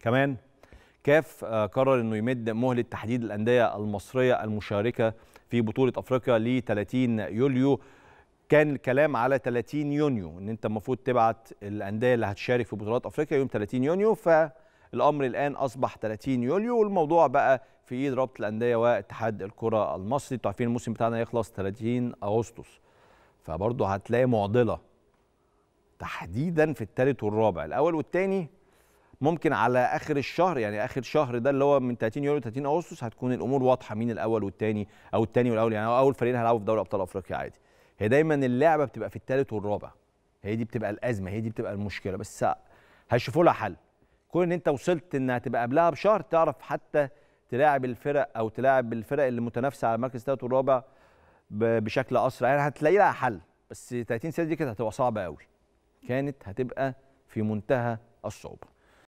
كمان كاف آه، قرر انه يمد مهله تحديد الانديه المصريه المشاركه في بطوله افريقيا ل 30 يوليو كان الكلام على 30 يونيو ان انت المفروض تبعت الانديه اللي هتشارك في بطولات افريقيا يوم 30 يونيو فالامر الان اصبح 30 يوليو والموضوع بقى في ايد رابطه الانديه واتحاد الكره المصري انتوا عارفين الموسم بتاعنا يخلص 30 اغسطس فبرضه هتلاقي معضله تحديدا في الثالث والرابع الاول والثاني ممكن على اخر الشهر يعني اخر شهر ده اللي هو من 30 يوليو 30 اغسطس هتكون الامور واضحه مين الاول والثاني او الثاني والاول يعني اول فريقين هيلعبوا في دوري ابطال افريقيا عادي هي دايما اللعبه بتبقى في الثالث والرابع هي دي بتبقى الازمه هي دي بتبقى المشكله بس هيشوفوا لها حل كون ان انت وصلت ان هتبقى قبلها بشهر تعرف حتى تلاعب الفرق او تلاعب الفرق اللي متنافسه على المركز الثالث والرابع بشكل اسرع يعني هتلاقي لها حل بس 30 سنه دي كانت هتبقى صعبه قوي كانت هتبقى في منتهى الصعوبه